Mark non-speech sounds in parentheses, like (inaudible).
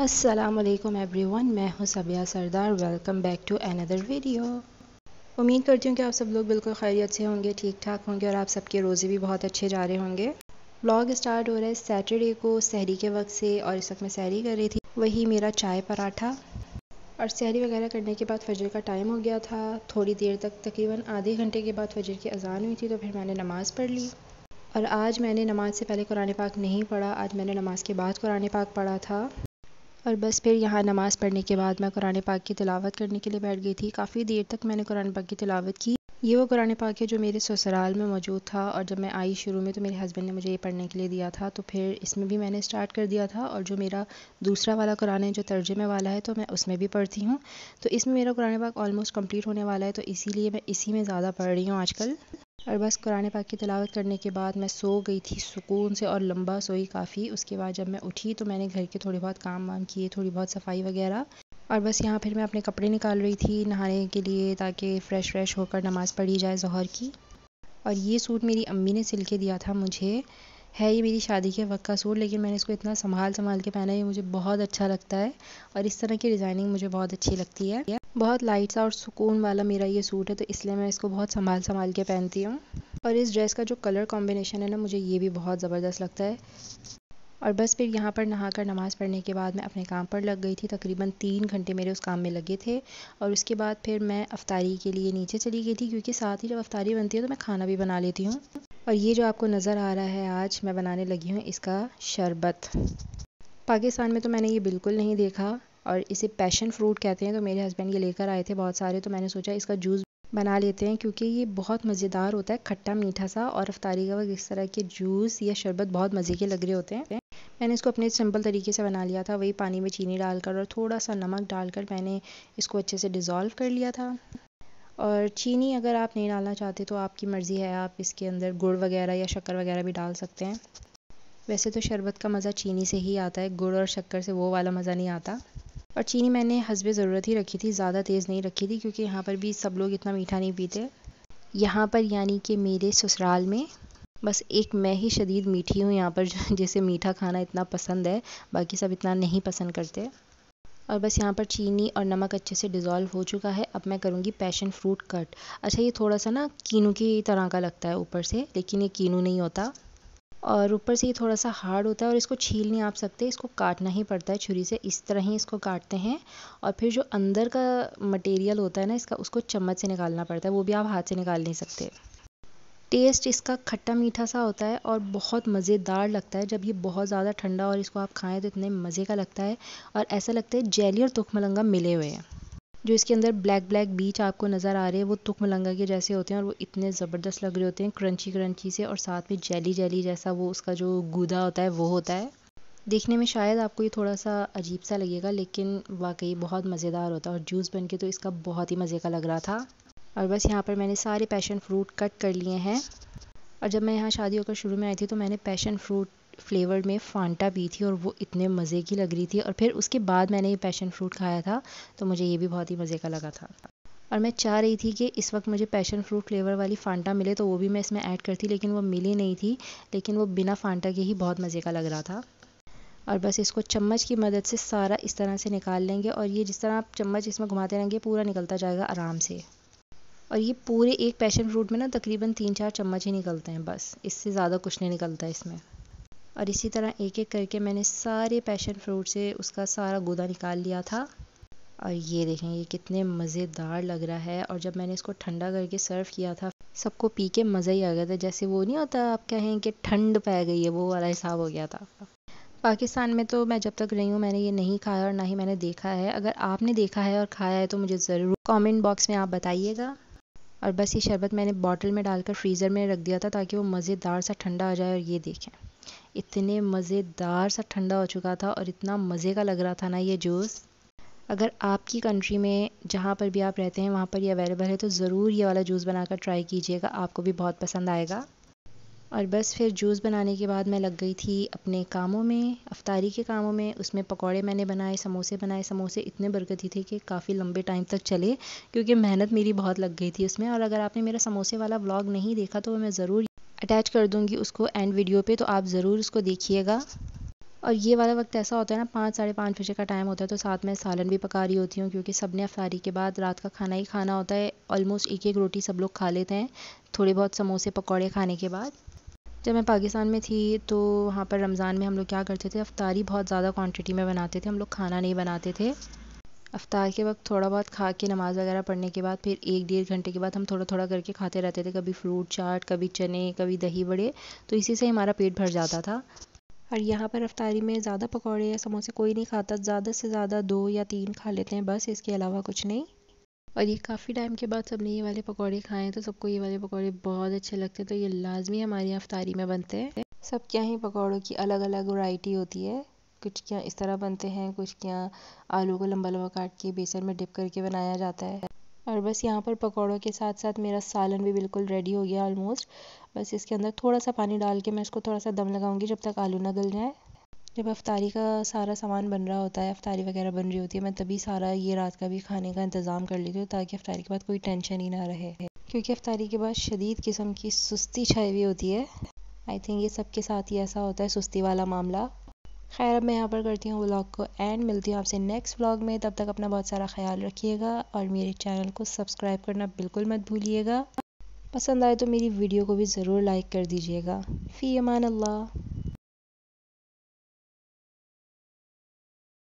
Aslam every everyone मैं हूँ Sabiya Sardar welcome back to another video उम्मीद करती हूँ कि आप सब लोग बिल्कुल खैरियत से होंगे ठीक ठाक होंगे और आप सबके रोज़े भी बहुत अच्छे जा रहे होंगे ब्लॉग स्टार्ट हो रहा है सैटरडे को सहरी के वक्त से और इस वक्त मैं सहरी कर रही थी वही मेरा चाय पराठा और सहरी वगैरह करने के बाद फजर का टाइम हो गया था थोड़ी देर तक तकरीबन आधे घंटे के बाद फजर की अजान हुई थी तो फिर मैंने नमाज़ पढ़ ली और आज मैंने नमाज से पहले कुरान पाक नहीं पढ़ा आज मैंने नमाज के बाद कुरान पाक पढ़ा था और बस फिर यहाँ नमाज़ पढ़ने के बाद मैं कुरान पाक की तिलावत करने के लिए बैठ गई थी काफ़ी देर तक मैंने कुरान पाक की तिलावत की ये वो कुरान पाक है जो मेरे ससुराल में मौजूद था और जब मैं आई शुरू में तो मेरे हस्बैंड ने मुझे ये पढ़ने के लिए दिया था तो फिर इसमें भी मैंने स्टार्ट कर दिया था और जो मेरा दूसरा वाला कुरान है जो तर्जमे वाला है तो मैं उसमें भी पढ़ती हूँ तो इसमें मेरा कुरान पाक ऑलमोस्ट कम्प्लीट होने वाला है तो इसीलिए मैं इसी में ज़्यादा पढ़ रही हूँ आजकल और बस कुरान पाक की तलावत करने के बाद मैं सो गई थी सुकून से और लंबा सोई काफ़ी उसके बाद जब मैं उठी तो मैंने घर के थोड़े बहुत काम वाम किए थोड़ी बहुत सफाई वगैरह और बस यहाँ फिर मैं अपने कपड़े निकाल रही थी नहाने के लिए ताकि फ़्रेश व्रेश होकर नमाज़ पढ़ी जाए जहर की और ये सूट मेरी अम्मी ने सिल के दिया था मुझे है ये मेरी शादी के वक्त का सूट लेकिन मैंने इसको इतना संभाल संभाल के पहना है ये मुझे बहुत अच्छा लगता है और इस तरह की डिज़ाइनिंग मुझे बहुत अच्छी लगती है बहुत लाइट सा और सुकून वाला मेरा ये सूट है तो इसलिए मैं इसको बहुत संभाल संभाल के पहनती हूँ और इस ड्रेस का जो कलर कॉम्बिनेशन है ना मुझे ये भी बहुत ज़बरदस्त लगता है और बस फिर यहाँ पर नहा कर नमाज़ पढ़ने के बाद मैं अपने काम पर लग गई थी तकरीबन तीन घंटे मेरे उस काम में लगे थे और उसके बाद फिर मैं अफ्तारी के लिए नीचे चली गई थी क्योंकि साथ ही जब अफ्तारी बनती है तो मैं खाना भी बना लेती हूँ और ये जो आपको नज़र आ रहा है आज मैं बनाने लगी हूँ इसका शरबत पाकिस्तान में तो मैंने ये बिल्कुल नहीं देखा और इसे पैशन फ्रूट कहते हैं तो मेरे हस्बैंड ये लेकर आए थे बहुत सारे तो मैंने सोचा इसका जूस बना लेते हैं क्योंकि ये बहुत मज़ेदार होता है खट्टा मीठा सा और रफ्तारी का वक्त इस तरह के जूस या शरबत बहुत मज़े के लग रहे होते हैं मैंने इसको अपने सिंपल तरीके से बना लिया था वही पानी में चीनी डालकर और थोड़ा सा नमक डालकर मैंने इसको अच्छे से डिज़ोल्व कर लिया था और चीनी अगर आप नहीं डालना चाहते तो आपकी मर्ज़ी है आप इसके अंदर गुड़ वगैरह या शक्कर वगैरह भी डाल सकते हैं वैसे तो शरबत का मज़ा चीनी से ही आता है गुड़ और शक्कर से वो वाला मज़ा नहीं आता और चीनी मैंने हंसब ज़रूरत ही रखी थी ज़्यादा तेज़ नहीं रखी थी क्योंकि यहाँ पर भी सब लोग इतना मीठा नहीं पीते यहाँ पर यानी कि मेरे ससुराल में बस एक मैं ही शदीद मीठी हूँ यहाँ पर (laughs) जैसे मीठा खाना इतना पसंद है बाकी सब इतना नहीं पसंद करते और बस यहाँ पर चीनी और नमक अच्छे से डिज़ोल्व हो चुका है अब मैं करूँगी पैशन फ्रूट कट अच्छा ये थोड़ा सा ना कीनू की तरह का लगता है ऊपर से लेकिन ये कीनू नहीं होता और ऊपर से ये थोड़ा सा हार्ड होता है और इसको छील नहीं आप सकते इसको काटना ही पड़ता है छुरी से इस तरह ही इसको काटते हैं और फिर जो अंदर का मटेरियल होता है ना इसका उसको चम्मच से निकालना पड़ता है वो भी आप हाथ से निकाल नहीं सकते टेस्ट इसका खट्टा मीठा सा होता है और बहुत मज़ेदार लगता है जब ये बहुत ज़्यादा ठंडा और इसको आप खाएं तो इतने मज़े का लगता है और ऐसा लगता है जेली और तुख मलंगा मिले हुए हैं जो इसके अंदर ब्लैक ब्लैक बीच आपको नज़र आ रहे हैं वो तुक मलंगा के जैसे होते हैं और वो इतने ज़बरदस्त लग रहे होते हैं क्रंची क्रंची से और साथ में जेली जेली जैसा वो उसका जो गुदा होता है वो होता है देखने में शायद आपको ये थोड़ा सा अजीब सा लगेगा लेकिन वाकई बहुत मज़ेदार होता है और जूस बन के तो इसका बहुत ही मज़े का लग रहा था और बस यहाँ पर मैंने सारे पैशन फ्रूट कट कर लिए हैं और जब मैं यहाँ शादी होकर शुरू में आई थी तो मैंने पैशन फ्रूट फ्लेवर में फांटा पी थी और वो इतने मज़े की लग रही थी और फिर उसके बाद मैंने ये पैशन फ्रूट खाया था तो मुझे ये भी बहुत ही मज़े का लगा था और मैं चाह रही थी कि इस वक्त मुझे पैशन फ्रूट फ्लेवर वाली फ़ांटा मिले तो वो भी मैं इसमें ऐड करती लेकिन वो मिली नहीं थी लेकिन वो बिना फ़ांटा के ही बहुत मज़े का लग रहा था और बस इसको चम्मच की मदद से सारा इस तरह से निकाल लेंगे और ये जिस तरह आप चम्मच इसमें घुमाते रहेंगे पूरा निकलता जाएगा आराम से और ये पूरे एक पैशन फ्रूट में ना तकरीबन तीन चार चम्मच ही निकलते हैं बस इससे ज़्यादा कुछ नहीं निकलता इसमें और इसी तरह एक एक करके मैंने सारे पैशन फ्रूट से उसका सारा गोदा निकाल लिया था और ये देखें ये कितने मज़ेदार लग रहा है और जब मैंने इसको ठंडा करके सर्व किया था सबको पी के मज़ा ही आ गया था जैसे वो नहीं होता आप कहें कि ठंड पै गई है वो वाला हिसाब हो गया था पाकिस्तान में तो मैं जब तक रही हूँ मैंने ये नहीं खाया और ना ही मैंने देखा है अगर आपने देखा है और खाया है तो मुझे ज़रूर कमेंट बॉक्स में आप बताइएगा और बस ये शरबत मैंने बॉटल में डालकर फ्रीज़र में रख दिया था ताकि वो मज़ेदार सा ठंडा आ जाए और ये देखें इतने मज़ेदार सा ठंडा हो चुका था और इतना मज़े का लग रहा था ना ये जूस अगर आपकी कंट्री में जहाँ पर भी आप रहते हैं वहाँ पर ये अवेलेबल है तो ज़रूर ये वाला जूस बनाकर ट्राई कीजिएगा आपको भी बहुत पसंद आएगा और बस फिर जूस बनाने के बाद मैं लग गई थी अपने कामों में अफ्तारी के कामों में उसमें पकौड़े मैंने बनाए समोसे बनाए समोसे इतने बरकती थे कि काफ़ी लंबे टाइम तक चले क्योंकि मेहनत मेरी बहुत लग गई थी उसमें और अगर आपने मेरा समोसे वाला व्लॉग नहीं देखा तो मैं ज़रूर अटैच कर दूँगी उसको एंड वीडियो पे तो आप ज़रूर उसको देखिएगा और ये वाला वक्त ऐसा होता है ना पाँच साढ़े पाँच बजे का टाइम होता है तो साथ में सालन भी पका रही होती हूँ क्योंकि सब ने अफारी के बाद रात का खाना ही खाना होता है ऑलमोस्ट एक एक रोटी सब लोग खा लेते हैं थोड़े बहुत समोसे पकौड़े खाने के बाद जब मैं पाकिस्तान में थी तो वहाँ पर रमज़ान में हम लोग क्या करते थे अफ्तारी बहुत ज़्यादा क्वांटिटी में बनाते थे हम लोग खाना नहीं बनाते थे अफ्तार के वक्त थोड़ा बहुत खा के नमाज़ वगैरह पढ़ने के बाद फिर एक डेढ़ घंटे के बाद हम थोड़ा थोड़ा करके खाते रहते थे कभी फ्रूट चाट कभी चने कभी दही बड़े तो इसी से हमारा पेट भर जाता था और यहाँ पर रफ्तारी में ज़्यादा पकौड़े या समोसे कोई नहीं खाता ज़्यादा से ज़्यादा दो या तीन खा लेते हैं बस इसके अलावा कुछ नहीं और ये काफ़ी टाइम के बाद सबने ये वाले पकौड़े खाए हैं तो सबको ये वाले पकौड़े बहुत अच्छे लगते हैं तो ये लाजमी हमारे यहाँ अफ्तारी में बनते हैं सब क्या ही पकौड़ों की अलग अलग वैरायटी होती है कुछ क्या इस तरह बनते हैं कुछ क्या आलू को लंबा लंबा काट के बेसन में डिप करके बनाया जाता है और बस यहाँ पर पकौड़ों के साथ साथ मेरा सालन भी बिल्कुल रेडी हो गया ऑलमोस्ट बस इसके अंदर थोड़ा सा पानी डाल के मैं इसको थोड़ा सा दम लगाऊंगी जब तक आलू ना गल जाए जब अफ्तारी का सारा सामान बन रहा होता है अफ्तारी वगैरह बन रही होती है मैं तभी सारा ये रात का भी खाने का इंतज़ाम कर लेती हूँ ताकि अफ्तारी के बाद कोई टेंशन ही ना रहे क्योंकि अफ्तारी के बाद शदीद किस्म की सुस्ती छाई हुई होती है आई थिंक ये सबके साथ ही ऐसा होता है सुस्ती वाला मामला खैर अब मैं यहाँ पर करती हूँ व्लॉग को एंड मिलती हूँ आपसे नेक्स्ट व्लॉग में तब तक अपना बहुत सारा ख्याल रखिएगा और मेरे चैनल को सब्सक्राइब करना बिल्कुल मत भूलिएगा पसंद आए तो मेरी वीडियो को भी ज़रूर लाइक कर दीजिएगा फ़ी अमान अल्लाह